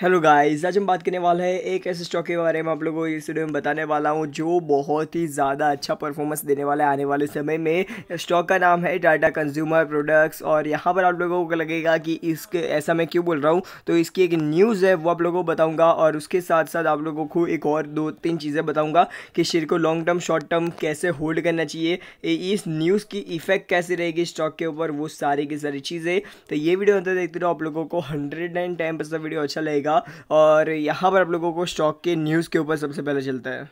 hello guys आज हम बात करने वाला है एक ऐसे स्टॉक के बारे में आप लोगों को इस वीडियो में बताने वाला हूँ जो बहुत ही ज़्यादा अच्छा परफॉर्मेंस देने वाला है आने वाले समय में स्टॉक का नाम है टाटा कंज्यूमर प्रोडक्ट्स और यहाँ पर आप लोगों को लगेगा कि इसके ऐसा मैं क्यों बोल रहा हूँ तो इसकी एक न्यूज़ है वो आप लोगों को बताऊँगा और उसके साथ साथ आप लोगों को एक और दो तीन चीज़ें बताऊँगा कि शेयर को लॉन्ग टर्म शॉर्ट टर्म कैसे होल्ड करना चाहिए इस न्यूज़ की इफ़ेक्ट कैसे रहेगी स्टॉक के ऊपर वो सारी की सारी चीज़ें तो ये वीडियो अंदर देखते रहो आप लोगों को hundred and ten percent video अच्छा लगेगा मिलेगा और यहाँ पर आप लोगों को स्टॉक के न्यूज़ के ऊपर सबसे पहले चलता है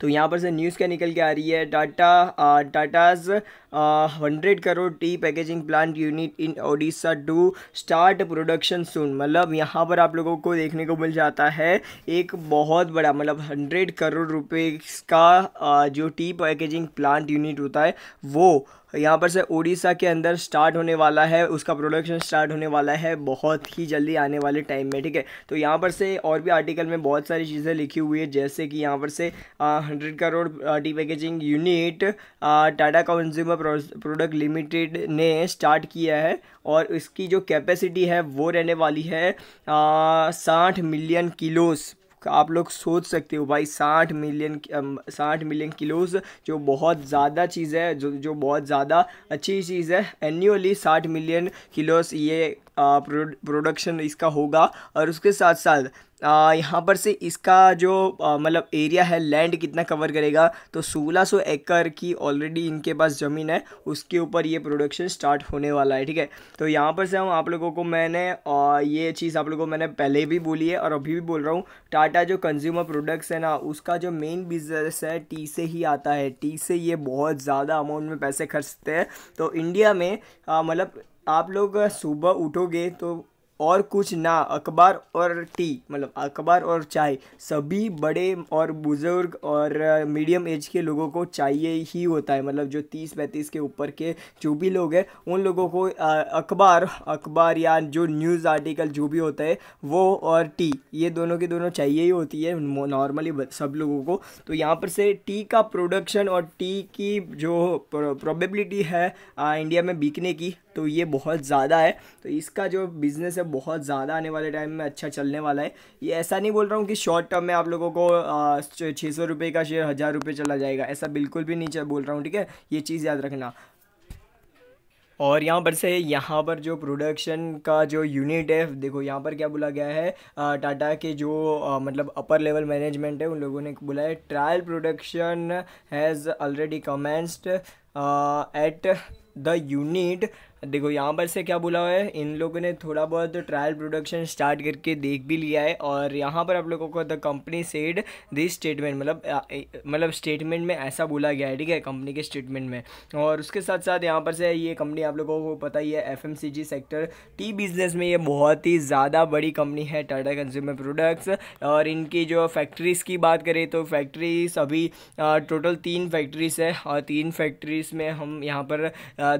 तो यहाँ पर से न्यूज़ क्या निकल के आ रही है Tata Tata's hundred crore tea packaging plant unit in Odisha to start production soon मतलब यहाँ पर आप लोगों को देखने को मिल जाता है एक बहुत बड़ा मतलब हंड्रेड करोड़ रुपए का आ, जो टी पैकेजिंग प्लांट यूनिट होता है वो यहाँ पर से उड़ीसा के अंदर स्टार्ट होने वाला है उसका प्रोडक्शन स्टार्ट होने वाला है बहुत ही जल्दी आने वाले टाइम में ठीक है तो यहाँ पर से और भी आर्टिकल में बहुत सारी चीज़ें लिखी हुई है जैसे कि यहाँ पर से hundred crore tea packaging unit Tata consumer product limited ने स्टार्ट किया है और इसकी जो कैपेसिटी है वो रहने वाली है साठ मिलियन किलोस आप लोग सोच सकते हो भाई साठ मिलियन साठ मिलियन किलोस जो बहुत ज़्यादा चीज़ है जो जो बहुत ज़्यादा अच्छी चीज़ है एनुअली साठ मिलियन किलोस ये प्रोडक्शन इसका होगा और उसके साथ साथ यहाँ पर से इसका जो मतलब एरिया है लैंड कितना कवर करेगा तो 1600 एकड़ की ऑलरेडी इनके पास ज़मीन है उसके ऊपर ये प्रोडक्शन स्टार्ट होने वाला है ठीक है तो यहाँ पर से हम आप लोगों को मैंने आ, ये चीज़ आप लोगों को मैंने पहले भी बोली है और अभी भी बोल रहा हूँ टाटा जो कंज्यूमर प्रोडक्ट्स है ना उसका जो मेन बिजनेस है टी से ही आता है टी से ये बहुत ज़्यादा अमाउंट में पैसे खर्चते हैं तो इंडिया में मतलब आप लोग सुबह उठोगे तो और कुछ ना अखबार और टी मतलब अखबार और चाय सभी बड़े और बुज़ुर्ग और मीडियम एज के लोगों को चाहिए ही होता है मतलब जो तीस पैंतीस के ऊपर के जो भी लोग हैं उन लोगों को अखबार अखबार या जो न्यूज़ आर्टिकल जो भी होता है वो और टी ये दोनों के दोनों चाहिए ही होती है नॉर्मली सब लोगों को तो यहाँ पर से टी का प्रोडक्शन और टी की जो प्रोबेबिलिटी है आ, इंडिया में बिकने की तो ये बहुत ज़्यादा है तो इसका जो बिज़नेस है बहुत ज़्यादा आने वाले टाइम में अच्छा चलने वाला है ये ऐसा नहीं बोल रहा हूँ कि शॉर्ट टर्म में आप लोगों को छः सौ रुपये का शेयर हज़ार रुपये चला जाएगा ऐसा बिल्कुल भी नहीं बोल रहा हूँ ठीक है ये चीज़ याद रखना और यहाँ पर से यहाँ पर जो प्रोडक्शन का जो यूनिट है देखो यहाँ पर क्या बोला गया है टाटा के जो आ, मतलब अपर लेवल मैनेजमेंट है उन लोगों ने बोला है trial production has already commenced at the unit देखो यहाँ पर से क्या बोला हुआ है इन लोगों ने थोड़ा बहुत ट्रायल प्रोडक्शन स्टार्ट करके देख भी लिया है और यहाँ पर आप लोगों को the company said this statement मतलब मतलब स्टेटमेंट में ऐसा बोला गया है ठीक है कंपनी के स्टेटमेंट में और उसके साथ साथ यहाँ पर से ये कंपनी आप लोगों को पता ही है एफ सेक्टर टी बिजनेस में ये बहुत ही ज़्यादा बड़ी कंपनी है टाटा कंज्यूमर प्रोडक्ट्स और इनकी जो फैक्ट्रीज़ की बात करें तो फैक्ट्रीज अभी टोटल तीन फैक्ट्रीज है और तीन फैक्ट्रीज में हम यहाँ पर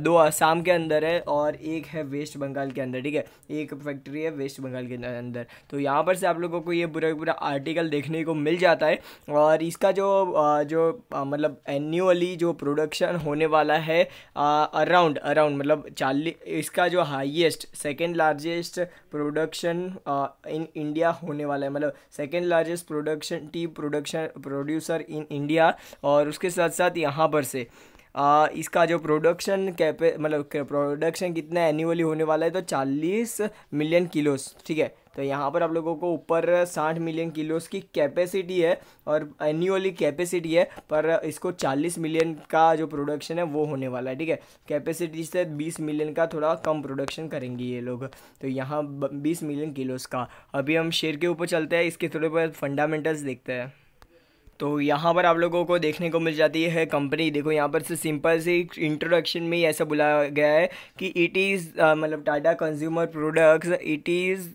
दो आसाम के अंदर है है और एक है वेस्ट बंगाल के अंदर ठीक है एक फैक्ट्री है वेस्ट बंगाल के अंदर तो यहाँ पर से आप लोगों को ये पूरा पूरा आर्टिकल देखने को मिल जाता है और इसका जो जो मतलब एनुअली जो प्रोडक्शन होने वाला है अराउंड अराउंड मतलब चालीस इसका जो highest second largest production in India होने वाला है मतलब second largest production tea production producer in India और उसके साथ साथ यहाँ पर से आ, इसका जो प्रोडक्शन कैपे मतलब प्रोडक्शन कितना एनुअली होने वाला है तो 40 मिलियन किलोस ठीक है तो यहाँ पर आप लोगों को ऊपर 60 मिलियन किलोस की कैपेसिटी है और एनुअली कैपेसिटी है पर इसको 40 मिलियन का जो प्रोडक्शन है वो होने वाला है ठीक है कैपेसिटी से 20 मिलियन का थोड़ा कम प्रोडक्शन करेंगे ये लोग तो यहाँ 20 मिलियन किलोस का अभी हम शेयर के ऊपर चलते हैं इसके थोड़े बहुत फंडामेंटल्स देखते हैं तो यहाँ पर आप लोगों को देखने को मिल जाती है कंपनी देखो यहाँ पर से सिंपल से इंट्रोडक्शन में ही ऐसा बुलाया गया है कि इट इज़ uh, मतलब Tata consumer products it is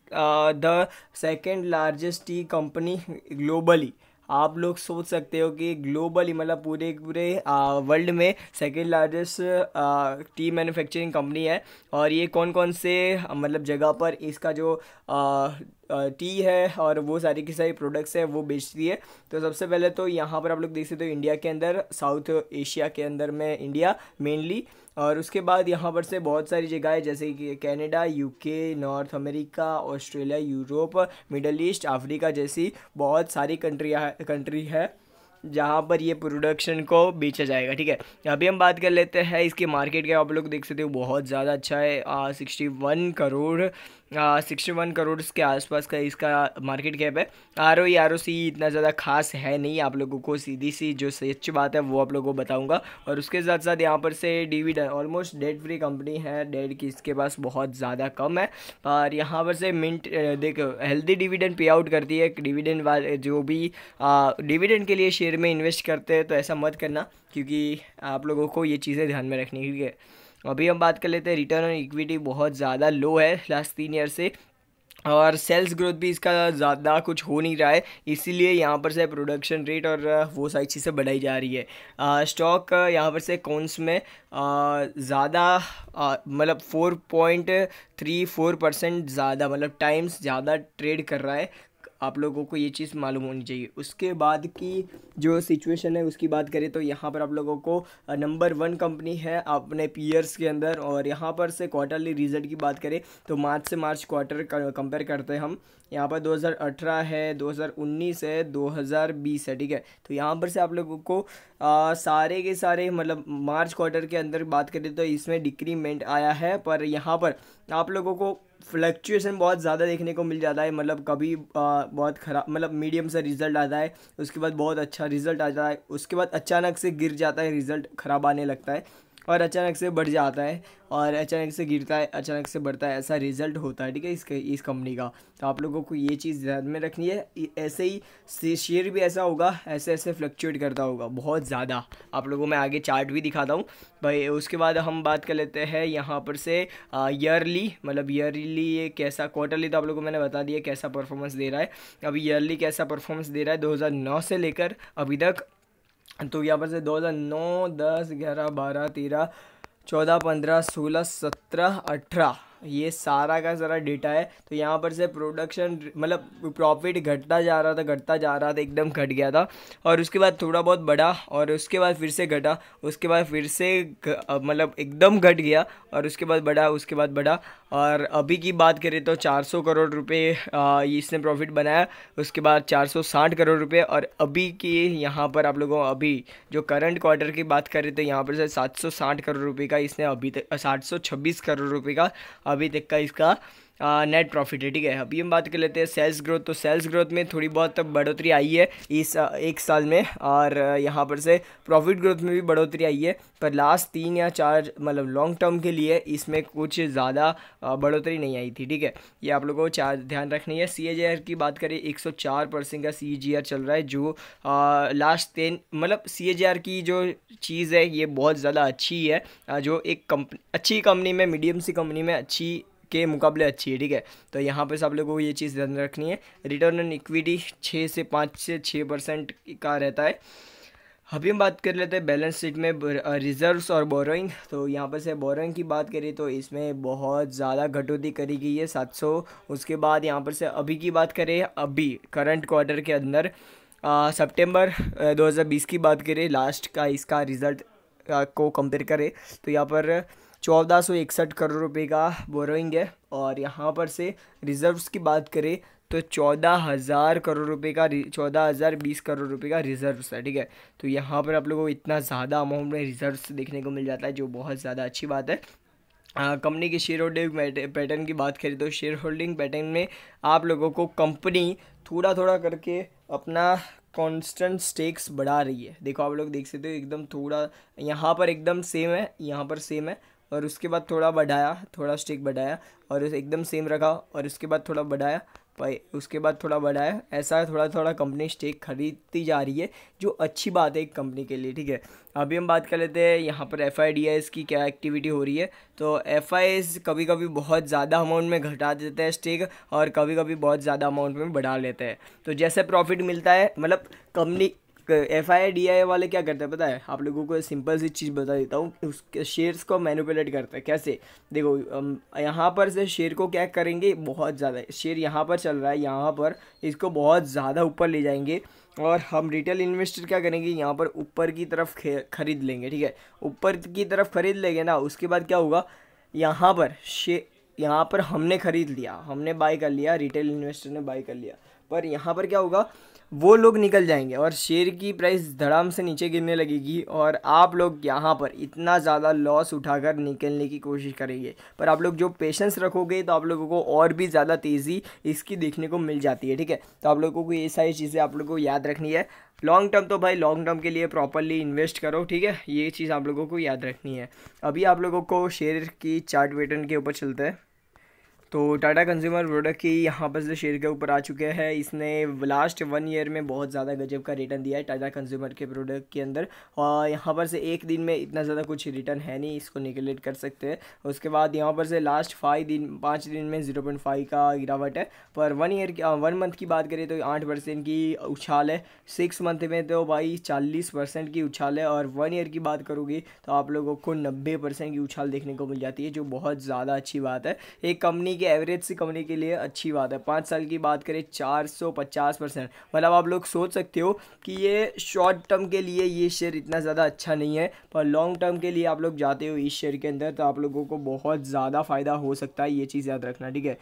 the second largest tea company globally आप लोग सोच सकते हो कि ग्लोबली मतलब पूरे पूरे वर्ल्ड uh, में second largest tea manufacturing company है और ये कौन कौन से मतलब जगह पर इसका जो आ, uh, टी है और वो सारी की सारी प्रोडक्ट्स है वो बेचती है तो सबसे पहले तो यहाँ पर आप लोग देख सकते हो इंडिया के अंदर साउथ एशिया के अंदर में इंडिया मेनली और उसके बाद यहाँ पर से बहुत सारी जगह है जैसे कि Canada UK north America Australia Europe Middle East Africa जैसी बहुत सारी कंट्रिया कंट्री है जहाँ पर ये प्रोडक्शन को बेचा जाएगा ठीक है अभी हम बात कर लेते हैं इसकी मार्केट क्या आप लोग देख सकते हो बहुत ज़्यादा अच्छा है sixty one crore sixty one crore के आसपास का इसका मार्केट कैप है R O R O C इतना ज़्यादा खास है नहीं आप लोगों को सीधी सी जो सच्ची बात है वो आप लोगों को बताऊंगा और उसके साथ साथ यहाँ पर से dividend almost debt free company है डेड की इसके पास बहुत ज़्यादा कम है और यहाँ पर से मिंट देखो हेल्दी डिविडेंड पे आउट करती है डिविडेंड वाले जो भी डिविडेंड के लिए शेयर शेयर में इन्वेस्ट करते हैं तो ऐसा मत करना क्योंकि आप लोगों को ये चीज़ें ध्यान में रखनी ठीक है अभी हम बात कर लेते हैं रिटर्न ऑन इक्विटी बहुत ज़्यादा लो है लास्ट तीन ईयर से और सेल्स ग्रोथ भी इसका ज़्यादा कुछ हो नहीं रहा है इसीलिए यहाँ पर से प्रोडक्शन रेट और वो सारी चीज़ें बढ़ाई जा रही है स्टॉक यहाँ पर से कौनस में मतलब ज़्यादा मतलब four point three four percent ज़्यादा मतलब टाइम्स ज़्यादा ट्रेड कर रहा है आप लोगों को ये चीज़ मालूम होनी चाहिए उसके बाद की जो सिचुएशन है उसकी बात करें तो यहाँ पर आप लोगों को नंबर वन कंपनी है अपने पीयर्स के अंदर और यहाँ पर से क्वार्टरली रिजल्ट की बात करें तो मार्च से मार्च क्वार्टर कंपेयर करते हैं हम यहाँ पर 2018 है 2019 है 2020 है ठीक है तो यहाँ पर से आप लोगों को आ, सारे के सारे मतलब मार्च क्वार्टर के अंदर बात करें तो इसमें डिक्रीमेंट आया है पर यहाँ पर आप लोगों को फ्लक्चुएसन बहुत ज़्यादा देखने को मिल जाता है मतलब कभी आ, बहुत ख़राब मतलब मीडियम सा रिज़ल्ट आता है उसके बाद बहुत अच्छा रिज़ल्ट आता है उसके बाद अचानक से गिर जाता है रिज़ल्ट ख़राब आने लगता है और अचानक से बढ़ जाता है और अचानक से गिरता है अचानक से बढ़ता है ऐसा रिजल्ट होता है ठीक है इस इस कंपनी का तो आप लोगों को ये चीज़ ध्यान में रखनी है ऐसे ही शेयर भी ऐसा होगा ऐसे ऐसे फ्लक्चुएट करता होगा बहुत ज़्यादा आप लोगों मैं आगे चार्ट भी दिखाता हूँ भाई उसके बाद हम बात कर लेते हैं यहाँ पर से ईयरली मतलब ईयरली ये कैसा क्वार्टरली तो आप लोगों को मैंने बता दिया कैसा परफॉर्मेंस दे रहा है अभी ईयरली कैसा परफॉर्मेंस दे रहा है दो से लेकर अभी तक तो यहाँ पर से दो हज़ार नौ दस ग्यारह बारह तेरह चौदह पंद्रह सोलह सत्रह अठारह ये सारा का सारा डेटा है तो यहाँ पर से प्रोडक्शन मतलब प्रॉफिट घटता जा रहा था घटता जा रहा था एकदम घट गया था और उसके बाद थोड़ा बहुत बढ़ा और उसके बाद फिर से घटा उसके बाद फिर से मतलब एकदम घट गया और उसके बाद बढ़ा उसके बाद बढ़ा और अभी की बात करें तो 400 करोड़ रुपए इसने प्रॉफिट बनाया उसके बाद 460 करोड़ रुपए और अभी की यहाँ पर आप लोगों अभी जो करंट क्वार्टर की बात करें तो यहाँ पर से 760 करोड़ रुपए का इसने अभी तक सात करोड़ रुपए का अभी तक का इसका नेट प्रॉफिट है ठीक है अभी हम बात कर लेते हैं सेल्स ग्रोथ तो सेल्स ग्रोथ में थोड़ी बहुत बढ़ोतरी आई है इस एक साल में और यहाँ पर से प्रॉफिट ग्रोथ में भी बढ़ोतरी आई है पर लास्ट तीन या चार मतलब लॉन्ग टर्म के लिए इसमें कुछ ज़्यादा बढ़ोतरी नहीं आई थी ठीक है ये आप लोगों को चार ध्यान रखनी है सी की बात करें एक परसेंट का सी चल रहा है जो लास्ट टेन मतलब सी की जो चीज़ है ये बहुत ज़्यादा अच्छी है जो एक कंपनी अच्छी कंपनी में मीडियम सी कंपनी में अच्छी के मुकाबले अच्छी है ठीक है तो यहाँ पर सब लोगों को ये चीज़ ध्यान रखनी है रिटर्न ऑन इक्विटी छः से पाँच से छः परसेंट का रहता है अभी हम बात कर लेते हैं बैलेंस शीट में रिजर्व्स और बोरोइंग तो यहाँ पर से बोरोइंग की बात करें तो इसमें बहुत ज़्यादा घटोती करी गई है सौ उसके बाद यहाँ पर से अभी की बात करें अभी करंट क्वार्टर के अंदर सितंबर 2020 की बात करें लास्ट का इसका रिज़ल्ट को कंपेयर करें तो यहाँ पर चौदह सौ इकसठ करोड़ रुपए का बोरोइंग है और यहाँ पर से रिजर्व्स की बात करें तो चौदह हज़ार करोड़ रुपए का चौदह हज़ार बीस करोड़ रुपए का रिजर्व्स है ठीक है तो यहाँ पर आप लोगों को इतना ज़्यादा अमाउंट में रिजर्व्स देखने को मिल जाता है जो बहुत ज़्यादा अच्छी बात है कंपनी के शेयर होल्डिंग पैटर्न की बात करें तो शेयर होल्डिंग पैटर्न में आप लोगों को कंपनी थोड़ा थोड़ा करके अपना कांस्टेंट स्टेक्स बढ़ा रही है देखो आप लोग देख सकते हो एकदम थोड़ा यहाँ पर एकदम सेम है यहाँ पर सेम है और उसके बाद थोड़ा बढ़ाया थोड़ा स्टिक बढ़ाया और एकदम सेम रखा और उसके बाद थोड़ा बढ़ाया उसके बाद थोड़ा बढ़ाया ऐसा थोड़ा थोड़ा कंपनी स्टेक खरीदती जा रही है जो अच्छी बात है एक कंपनी के लिए ठीक है अभी हम बात कर लेते हैं यहाँ पर एफ की क्या एक्टिविटी हो रही है तो एफ कभी कभी बहुत ज़्यादा अमाउंट में घटा देते हैं स्टेक और कभी कभी बहुत ज़्यादा अमाउंट में बढ़ा लेते हैं तो जैसे प्रॉफिट मिलता है मतलब company F I D I वाले क्या करते हैं पता है आप लोगों को सिंपल सी चीज़ बता देता हूँ उसके शेयर्स को मैनिपुलेट करता है कैसे देखो यहाँ पर से शेयर को क्या करेंगे बहुत ज़्यादा शेयर यहाँ पर चल रहा है यहाँ पर इसको बहुत ज़्यादा ऊपर ले जाएंगे और हम रिटेल इन्वेस्टर क्या करेंगे यहाँ पर ऊपर की तरफ खरीद लेंगे ठीक है ऊपर की तरफ खरीद लेंगे ना उसके बाद क्या होगा यहाँ पर शे यहाँ पर हमने खरीद लिया हमने बाई कर लिया रिटेल इन्वेस्टर ने बाई कर लिया पर यहाँ पर क्या होगा वो लोग निकल जाएंगे और शेयर की प्राइस धड़ाम से नीचे गिरने लगेगी और आप लोग यहाँ पर इतना ज़्यादा लॉस उठाकर निकलने की कोशिश करेंगे पर आप लोग जो पेशेंस रखोगे तो आप लोगों को और भी ज़्यादा तेज़ी इसकी देखने को मिल जाती है ठीक है तो आप लोगों को ये सारी चीज़ें आप लोगों को याद रखनी है लॉन्ग टर्म तो भाई लॉन्ग टर्म के लिए प्रॉपरली इन्वेस्ट करो ठीक है ये चीज़ आप लोगों को याद रखनी है अभी आप लोगों को शेयर की चार्ट पैटर्न के ऊपर चलते हैं तो टाटा कंज्यूमर प्रोडक्ट की यहाँ पर से शेयर के ऊपर आ चुके हैं इसने लास्ट वन ईयर में बहुत ज़्यादा गजब का रिटर्न दिया है टाटा कंज्यूमर के प्रोडक्ट के अंदर और यहाँ पर से एक दिन में इतना ज़्यादा कुछ रिटर्न है नहीं इसको निगलेट कर सकते हैं उसके बाद यहाँ पर से लास्ट फाइव दिन पाँच दिन में ज़ीरो पॉइंट फाइव का गिरावट है पर वन ईयर की वन मंथ की बात करें तो आठ परसेंट की उछाल है सिक्स मंथ में तो भाई चालीस परसेंट की उछाल है और वन ईयर की बात करूँगी तो आप लोगों को नब्बे परसेंट की उछाल देखने को मिल जाती है जो बहुत ज़्यादा अच्छी बात है एक कंपनी कि एवरेज से कमने के लिए अच्छी बात है पाँच साल की बात करें चार सौ पचास परसेंट मतलब आप लोग सोच सकते हो कि ये शॉर्ट टर्म के लिए ये शेयर इतना ज़्यादा अच्छा नहीं है पर लॉन्ग टर्म के लिए आप लोग जाते हो इस शेयर के अंदर तो आप लोगों को बहुत ज़्यादा फ़ायदा हो सकता है ये चीज़ याद रखना ठीक है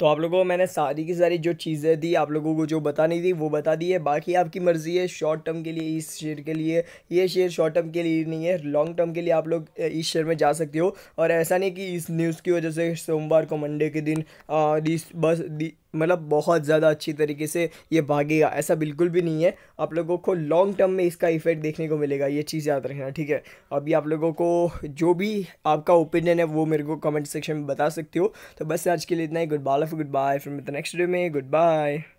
तो आप लोगों को मैंने सारी की सारी जो चीज़ें दी आप लोगों को जो बतानी थी वो बता दी है बाकी आपकी मर्ज़ी है शॉर्ट टर्म के लिए इस शेयर के लिए ये शेयर शॉर्ट टर्म के लिए नहीं है लॉन्ग टर्म के लिए आप लोग इस शेयर में जा सकते हो और ऐसा नहीं कि इस न्यूज़ की वजह से सोमवार को मंडे के दिन आ, बस मतलब बहुत ज़्यादा अच्छी तरीके से ये भागेगा ऐसा बिल्कुल भी नहीं है आप लोगों को लॉन्ग टर्म में इसका इफेक्ट देखने को मिलेगा ये चीज़ याद रखना ठीक है अभी आप लोगों को जो भी आपका ओपिनियन है वो मेरे को कमेंट सेक्शन में बता सकते हो तो बस आज के लिए इतना ही गुड बाय गुड बाय फिर मित्र नेक्स्ट डे में गुड बाय